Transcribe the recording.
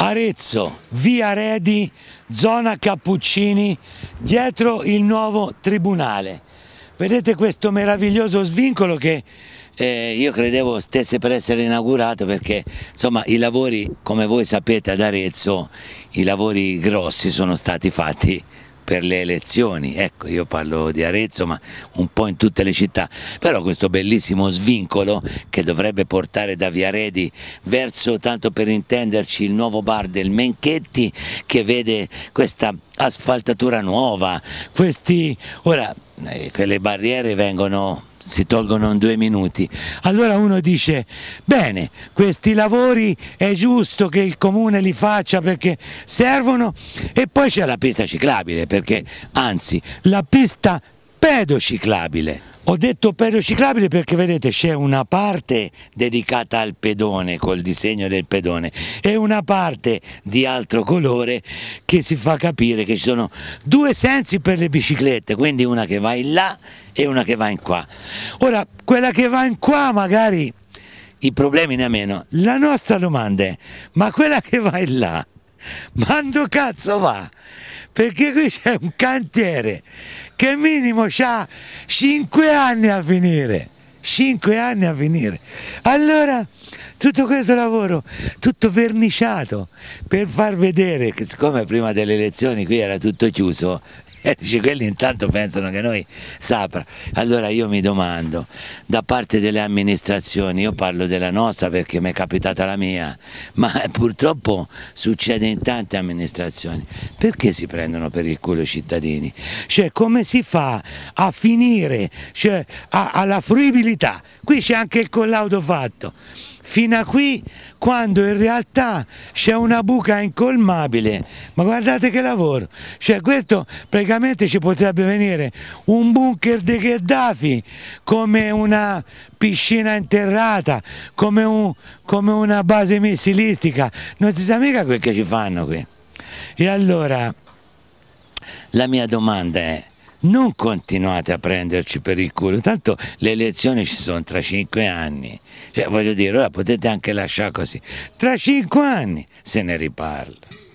Arezzo, via Redi, zona Cappuccini, dietro il nuovo tribunale. Vedete questo meraviglioso svincolo che eh, io credevo stesse per essere inaugurato perché insomma i lavori, come voi sapete ad Arezzo, i lavori grossi sono stati fatti per le elezioni, ecco io parlo di Arezzo ma un po' in tutte le città, però questo bellissimo svincolo che dovrebbe portare da Viaredi verso, tanto per intenderci, il nuovo bar del Menchetti che vede questa asfaltatura nuova, questi, ora eh, quelle barriere vengono si tolgono in due minuti. Allora uno dice, bene, questi lavori è giusto che il comune li faccia perché servono e poi c'è la pista ciclabile, perché anzi la pista pedociclabile ho detto periodo ciclabile perché vedete c'è una parte dedicata al pedone col disegno del pedone e una parte di altro colore che si fa capire che ci sono due sensi per le biciclette, quindi una che va in là e una che va in qua. Ora, quella che va in qua magari i problemi ne ha meno. La nostra domanda è, ma quella che va in là ma Mando cazzo va! Perché qui c'è un cantiere che minimo ha 5 anni a finire. 5 anni a finire. Allora, tutto questo lavoro, tutto verniciato, per far vedere che siccome prima delle elezioni qui era tutto chiuso, eh, dice quelli intanto pensano che noi sapra. Allora io mi domando, da parte delle amministrazioni, io parlo della nostra perché mi è capitata la mia, ma purtroppo succede in tante amministrazioni, perché si prendono per il culo i cittadini? Cioè come si fa a finire cioè, a, alla fruibilità? Qui c'è anche il collaudo fatto. Fino a qui quando in realtà c'è una buca incolmabile. Ma guardate che lavoro! Cioè questo praticamente ci potrebbe venire un bunker di Gheddafi come una piscina interrata, come, un, come una base missilistica. Non si sa mica quel che ci fanno qui. E allora la mia domanda è non continuate a prenderci per il culo, tanto le elezioni ci sono tra cinque anni, cioè voglio dire, ora potete anche lasciare così, tra cinque anni se ne riparla.